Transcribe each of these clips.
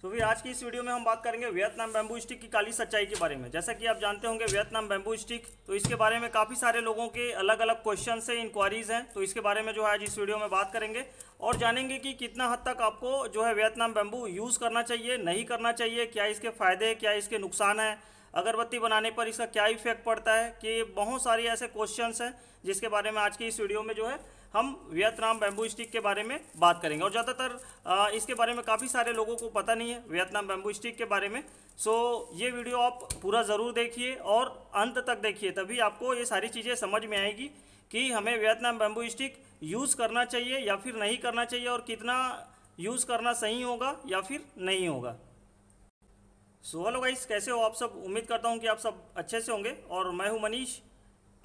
तो भी आज की इस वीडियो में हम बात करेंगे वियतनाम बैम्बू स्टिक की काली सच्चाई के बारे में जैसा कि आप जानते होंगे वियतनाम बैम्बू स्टिक तो इसके बारे में काफ़ी सारे लोगों के अलग अलग क्वेश्चन है इंक्वायरीज हैं तो इसके बारे में जो है आज इस वीडियो में बात करेंगे और जानेंगे कि कितना हद तक आपको जो है वियतनाम बैम्बू यूज़ करना चाहिए नहीं करना चाहिए क्या इसके फ़ायदे क्या इसके नुकसान हैं अगरबत्ती बनाने पर इसका क्या इफेक्ट पड़ता है कि बहुत सारी ऐसे क्वेश्चन हैं जिसके बारे में आज की इस वीडियो में जो है हम वियतनाम बैम्बू स्टिक के बारे में बात करेंगे और ज़्यादातर इसके बारे में काफ़ी सारे लोगों को पता नहीं है वियतनाम बैम्बू स्टिक के बारे में सो ये वीडियो आप पूरा ज़रूर देखिए और अंत तक देखिए तभी आपको ये सारी चीज़ें समझ में आएगी कि हमें वियतनाम बैम्बू स्टिक यूज़ करना चाहिए या फिर नहीं करना चाहिए और कितना यूज़ करना सही होगा या फिर नहीं होगा सो हेलो गाइस कैसे हो आप सब उम्मीद करता हूँ कि आप सब अच्छे से होंगे और मैं हूँ मनीष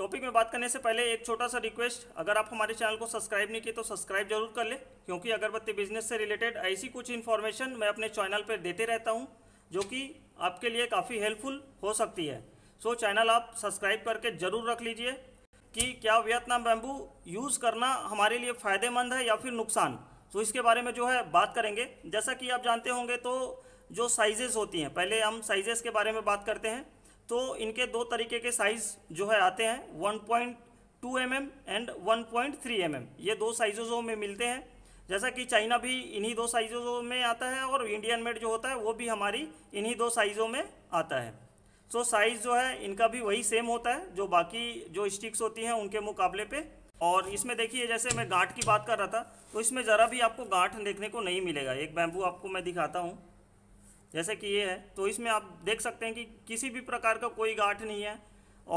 टॉपिक में बात करने से पहले एक छोटा सा रिक्वेस्ट अगर आप हमारे चैनल को सब्सक्राइब नहीं किए तो सब्सक्राइब जरूर कर ले क्योंकि अगरबत्ती बिजनेस से रिलेटेड ऐसी कुछ इन्फॉर्मेशन मैं अपने चैनल पर देते रहता हूँ जो कि आपके लिए काफ़ी हेल्पफुल हो सकती है सो चैनल आप सब्सक्राइब करके ज़रूर रख लीजिए कि क्या वियतनाम बैम्बू यूज़ करना हमारे लिए फ़ायदेमंद है या फिर नुकसान तो इसके बारे में जो है बात करेंगे जैसा कि आप जानते होंगे तो जो साइजेज़ होती हैं पहले हम साइजेस के बारे में बात करते हैं तो इनके दो तरीके के साइज जो है आते हैं one point two M M and one point three M M ये दो साइज़ों में मिलते हैं जैसा कि चाइना भी इन्हीं दो साइज़ों में आता है और इंडियन मेड जो होता है वो भी हमारी इन्हीं दो साइज़ों में आता है सो so, साइज़ जो है इनका भी वही सेम होता है जो बाकी जो स्टिक्स होती हैं उनके मुकाबले पे और इसमें देखिए जैसे मैं गांठ की बात कर रहा था तो इसमें ज़रा भी आपको गांठ देखने को नहीं मिलेगा एक बैम्बू आपको मैं दिखाता हूँ जैसे कि ये है तो इसमें आप देख सकते हैं कि किसी भी प्रकार का कोई गाठ नहीं है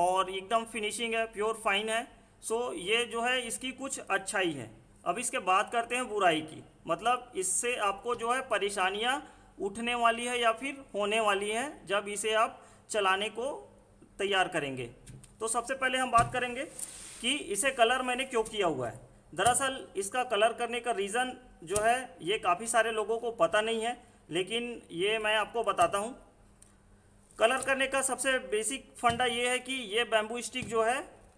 और एकदम फिनिशिंग है प्योर फाइन है सो ये जो है इसकी कुछ अच्छाई है अब इसके बात करते हैं बुराई की मतलब इससे आपको जो है परेशानियाँ उठने वाली है या फिर होने वाली है जब इसे आप चलाने को तैयार करेंगे तो सबसे पहले हम बात करेंगे कि इसे कलर मैंने क्यों किया हुआ है दरअसल इसका कलर करने का रीज़न जो है ये काफ़ी सारे लोगों को पता नहीं है लेकिन ये मैं आपको बताता हूँ कलर करने का सबसे बेसिक फंडा ये है कि ये बैम्बू स्टिक जो है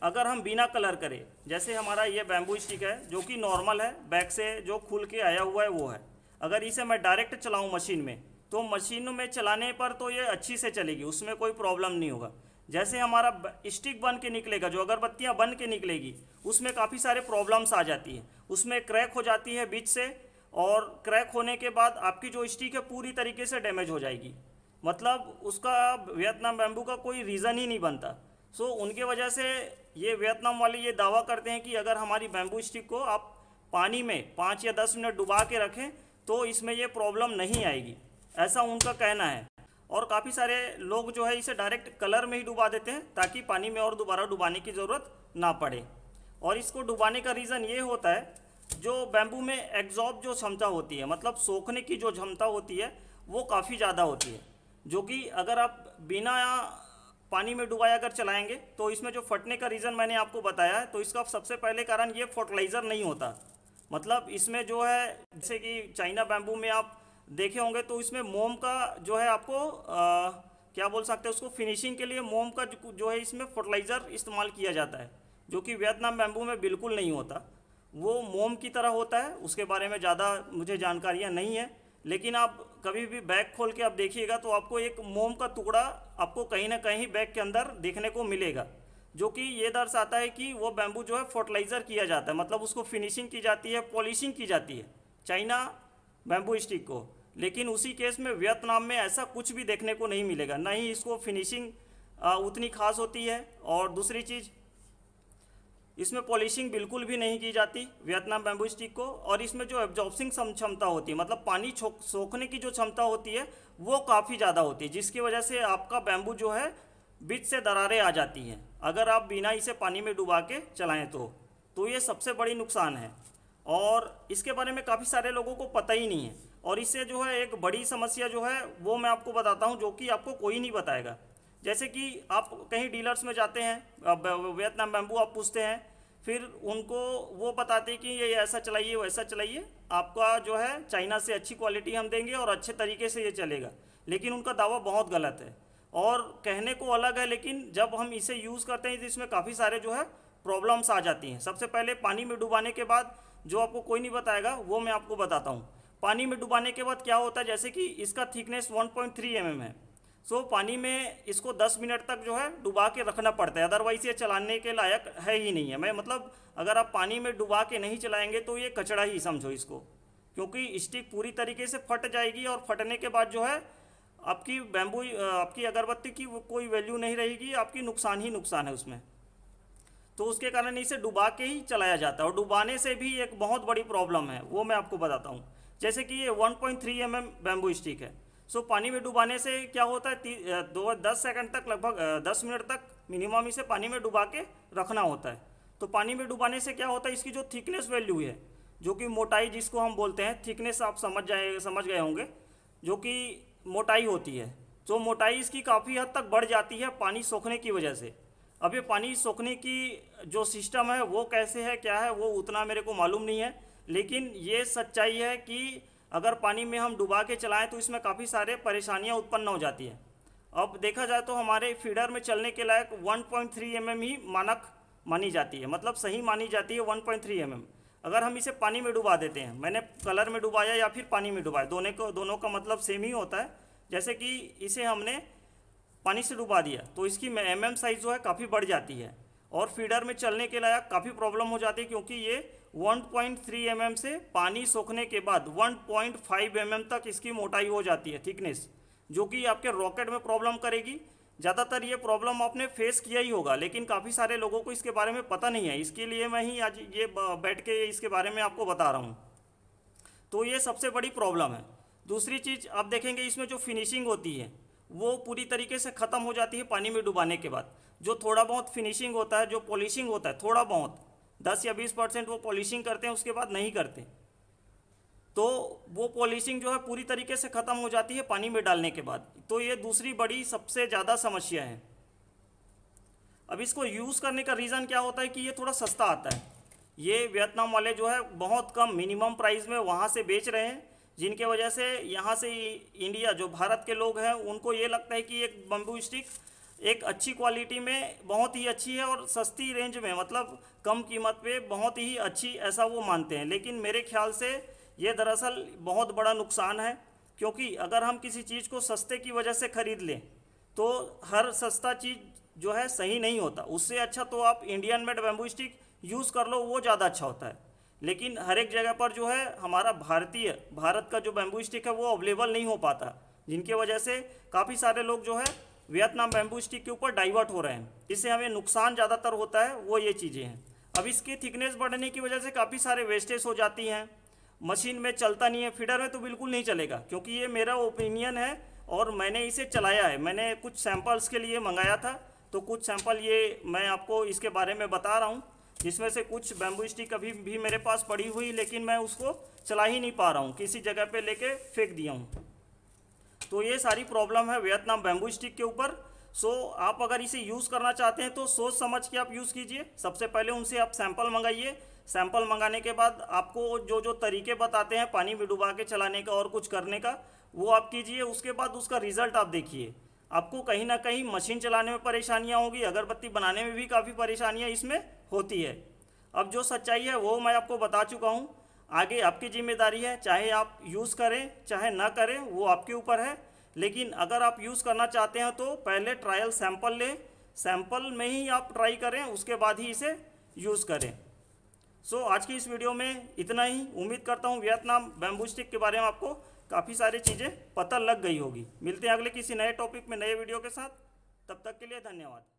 अगर हम बिना कलर करें जैसे हमारा ये बैम्बू स्टिक है जो कि नॉर्मल है बैक से जो खुल के आया हुआ है वो है अगर इसे मैं डायरेक्ट चलाऊँ मशीन में तो मशीन में चलाने पर तो ये अच्छी से चलेगी उसमें कोई प्रॉब्लम नहीं होगा जैसे हमारा स्टिक बन के निकलेगा जो अगरबत्तियाँ बन के निकलेगी उसमें काफ़ी सारे प्रॉब्लम्स आ जाती है उसमें क्रैक हो जाती है बीच से और क्रैक होने के बाद आपकी जो स्टिक है पूरी तरीके से डैमेज हो जाएगी मतलब उसका वियतनाम बैम्बू का कोई रीज़न ही नहीं बनता सो so, उनके वजह से ये वियतनाम वाले ये दावा करते हैं कि अगर हमारी बैम्बू स्टिक को आप पानी में पाँच या दस मिनट डुबा के रखें तो इसमें यह प्रॉब्लम नहीं आएगी ऐसा उनका कहना है और काफ़ी सारे लोग जो है इसे डायरेक्ट कलर में ही डुबा देते हैं ताकि पानी में और दोबारा डुबाने की ज़रूरत ना पड़े और इसको डुबाने का रीज़न ये होता है जो बैम्बू में एग्जॉर्ब जो क्षमता होती है मतलब सोखने की जो क्षमता होती है वो काफ़ी ज़्यादा होती है जो कि अगर आप बिना पानी में डुबाया अगर चलाएंगे तो इसमें जो फटने का रीज़न मैंने आपको बताया है तो इसका सबसे पहले कारण ये फर्टिलाइज़र नहीं होता मतलब इसमें जो है जैसे कि चाइना बैम्बू में आप देखे होंगे तो इसमें मोम का जो है आपको आ, क्या बोल सकते हैं उसको फिनिशिंग के लिए मोम का जो है इसमें फर्टिलाइज़र इस्तेमाल किया जाता है जो कि वियतनाम बैम्बू में बिल्कुल नहीं होता वो मोम की तरह होता है उसके बारे में ज़्यादा मुझे जानकारियाँ नहीं है लेकिन आप कभी भी बैग खोल के आप देखिएगा तो आपको एक मोम का टुकड़ा आपको कहीं ना कहीं बैग के अंदर देखने को मिलेगा जो कि ये दर्शाता है कि वो बैम्बू जो है फर्टिलाइज़र किया जाता है मतलब उसको फिनिशिंग की जाती है पॉलिशिंग की जाती है चाइना बैम्बू स्टिक को लेकिन उसी केस में वियतनाम में ऐसा कुछ भी देखने को नहीं मिलेगा ना ही इसको फिनिशिंग उतनी खास होती है और दूसरी चीज़ इसमें पॉलिशिंग बिल्कुल भी नहीं की जाती वियतनाम बैम्बू स्टिक को और इसमें जो एब्जॉर्बसिंग क्षमता होती है मतलब पानी सोखने की जो क्षमता होती है वो काफ़ी ज़्यादा होती है जिसकी वजह से आपका बैम्बू जो है बीच से दरारें आ जाती हैं अगर आप बिना इसे पानी में डुबा के चलाएं तो तो ये सबसे बड़ी नुकसान है और इसके बारे में काफ़ी सारे लोगों को पता ही नहीं है और इससे जो है एक बड़ी समस्या जो है वो मैं आपको बताता हूँ जो कि आपको कोई नहीं बताएगा जैसे कि आप कहीं डीलर्स में जाते हैं वियतनाम बैम्बू आप पूछते हैं फिर उनको वो बताते हैं कि ये ऐसा चलाइए वैसा चलाइए आपका जो है चाइना से अच्छी क्वालिटी हम देंगे और अच्छे तरीके से ये चलेगा लेकिन उनका दावा बहुत गलत है और कहने को अलग है लेकिन जब हम इसे यूज़ करते हैं तो इसमें काफ़ी सारे जो है प्रॉब्लम्स आ जाती हैं सबसे पहले पानी में डुबाने के बाद जो आपको कोई नहीं बताएगा वो मैं आपको बताता हूँ पानी में डुबाने के बाद क्या होता है जैसे कि इसका थिकनेस 1.3 पॉइंट mm है सो पानी में इसको 10 मिनट तक जो है डुबा के रखना पड़ता है अदरवाइज ये चलाने के लायक है ही नहीं है मैं मतलब अगर आप पानी में डुबा के नहीं चलाएंगे तो ये कचड़ा ही समझो इसको क्योंकि स्टिक पूरी तरीके से फट जाएगी और फटने के बाद जो है आपकी बैम्बू आपकी अगरबत्ती की कोई वैल्यू नहीं रहेगी आपकी नुकसान ही नुकसान है उसमें तो उसके कारण इसे डुबा के ही चलाया जाता है और डुबाने से भी एक बहुत बड़ी प्रॉब्लम है वो मैं आपको बताता हूँ जैसे कि ये 1.3 पॉइंट mm बैम्बू स्टिक है सो पानी में डुबाने से क्या होता है दो दस सेकंड तक लगभग दस मिनट तक मिनिमम इसे पानी में डुबा के रखना होता है तो पानी में डुबाने से क्या होता है इसकी जो थिकनेस वैल्यू है जो कि मोटाई जिसको हम बोलते हैं थिकनेस आप समझ जाए समझ गए होंगे जो कि मोटाई होती है जो तो मोटाई इसकी काफ़ी हद तक बढ़ जाती है पानी सोखने की वजह से अब ये पानी सोखने की जो सिस्टम है वो कैसे है क्या है वो उतना मेरे को मालूम नहीं है लेकिन ये सच्चाई है कि अगर पानी में हम डुबा के चलाएं तो इसमें काफ़ी सारे परेशानियां उत्पन्न हो जाती है अब देखा जाए तो हमारे फीडर में चलने के लायक 1.3 पॉइंट mm ही मानक मानी जाती है मतलब सही मानी जाती है 1.3 पॉइंट mm. अगर हम इसे पानी में डुबा देते हैं मैंने कलर में डुबाया या फिर पानी में डुबाया दोनों को दोनों का मतलब सेम ही होता है जैसे कि इसे हमने पानी से डुबा दिया तो इसकी एम साइज़ जो है काफ़ी बढ़ जाती है और फीडर में चलने के लायक काफ़ी प्रॉब्लम हो जाती है क्योंकि ये 1.3 mm से पानी सोखने के बाद 1.5 mm तक इसकी मोटाई हो जाती है थिकनेस जो कि आपके रॉकेट में प्रॉब्लम करेगी ज़्यादातर ये प्रॉब्लम आपने फेस किया ही होगा लेकिन काफ़ी सारे लोगों को इसके बारे में पता नहीं है इसके लिए मैं ही आज ये बैठ के इसके बारे में आपको बता रहा हूँ तो ये सबसे बड़ी प्रॉब्लम है दूसरी चीज़ आप देखेंगे इसमें जो फिनिशिंग होती है वो पूरी तरीके से ख़त्म हो जाती है पानी में डुबाने के बाद जो थोड़ा बहुत फिनिशिंग होता है जो पॉलिशिंग होता है थोड़ा बहुत दस या बीस परसेंट वो पॉलिशिंग करते हैं उसके बाद नहीं करते तो वो पॉलिशिंग जो है पूरी तरीके से ख़त्म हो जाती है पानी में डालने के बाद तो ये दूसरी बड़ी सबसे ज़्यादा समस्या है अब इसको यूज़ करने का रीज़न क्या होता है कि ये थोड़ा सस्ता आता है ये वियतनाम वाले जो है बहुत कम मिनिमम प्राइस में वहाँ से बेच रहे हैं जिनके वजह से यहाँ से इंडिया जो भारत के लोग हैं उनको ये लगता है कि एक बम्बू स्टिक एक अच्छी क्वालिटी में बहुत ही अच्छी है और सस्ती रेंज में मतलब कम कीमत पे बहुत ही अच्छी ऐसा वो मानते हैं लेकिन मेरे ख्याल से ये दरअसल बहुत बड़ा नुकसान है क्योंकि अगर हम किसी चीज़ को सस्ते की वजह से ख़रीद लें तो हर सस्ता चीज़ जो है सही नहीं होता उससे अच्छा तो आप Indian made bamboo stick use कर लो वो ज़्यादा अच्छा होता है लेकिन हर एक जगह पर जो है हमारा भारतीय भारत का जो बैम्बू स्टिक है वो अवेलेबल नहीं हो पाता जिनके वजह से काफ़ी सारे लोग जो है वियतनाम बैम्बू स्टिक के ऊपर डाइवर्ट हो रहे हैं इससे हमें नुकसान ज़्यादातर होता है वो ये चीज़ें हैं अब इसकी थिकनेस बढ़ने की वजह से काफ़ी सारे वेस्टेज हो जाती हैं मशीन में चलता नहीं है फीडर में तो बिल्कुल नहीं चलेगा क्योंकि ये मेरा ओपिनियन है और मैंने इसे चलाया है मैंने कुछ सैंपल्स के लिए मंगाया था तो कुछ सैंपल ये मैं आपको इसके बारे में बता रहा हूँ जिसमें से कुछ बैम्बू स्टिक अभी भी मेरे पास पड़ी हुई लेकिन मैं उसको चला ही नहीं पा रहा हूँ किसी जगह पे लेके फेंक दिया हूँ तो ये सारी प्रॉब्लम है वियतनाम बैम्बू स्टिक के ऊपर सो so, आप अगर इसे यूज़ करना चाहते हैं तो सोच समझ के आप यूज़ कीजिए सबसे पहले उनसे आप सैंपल मंगाइए सैंपल मंगाने के बाद आपको जो जो तरीके बताते हैं पानी में डुबा के चलाने का और कुछ करने का वो आप कीजिए उसके बाद उसका रिजल्ट आप देखिए आपको कहीं ना कहीं मशीन चलाने में परेशानियाँ होगी अगरबत्ती बनाने में भी काफ़ी परेशानियाँ इसमें होती है अब जो सच्चाई है वो मैं आपको बता चुका हूँ आगे आपकी जिम्मेदारी है चाहे आप यूज़ करें चाहे ना करें वो आपके ऊपर है लेकिन अगर आप यूज़ करना चाहते हैं तो पहले ट्रायल सैंपल लें सैंपल में ही आप ट्राई करें उसके बाद ही इसे यूज़ करें सो so, आज की इस वीडियो में इतना ही उम्मीद करता हूँ वियतनाम बैम्बू स्टिक के बारे में आपको काफ़ी सारी चीज़ें पता लग गई होगी मिलते हैं अगले किसी नए टॉपिक में नए वीडियो के साथ तब तक के लिए धन्यवाद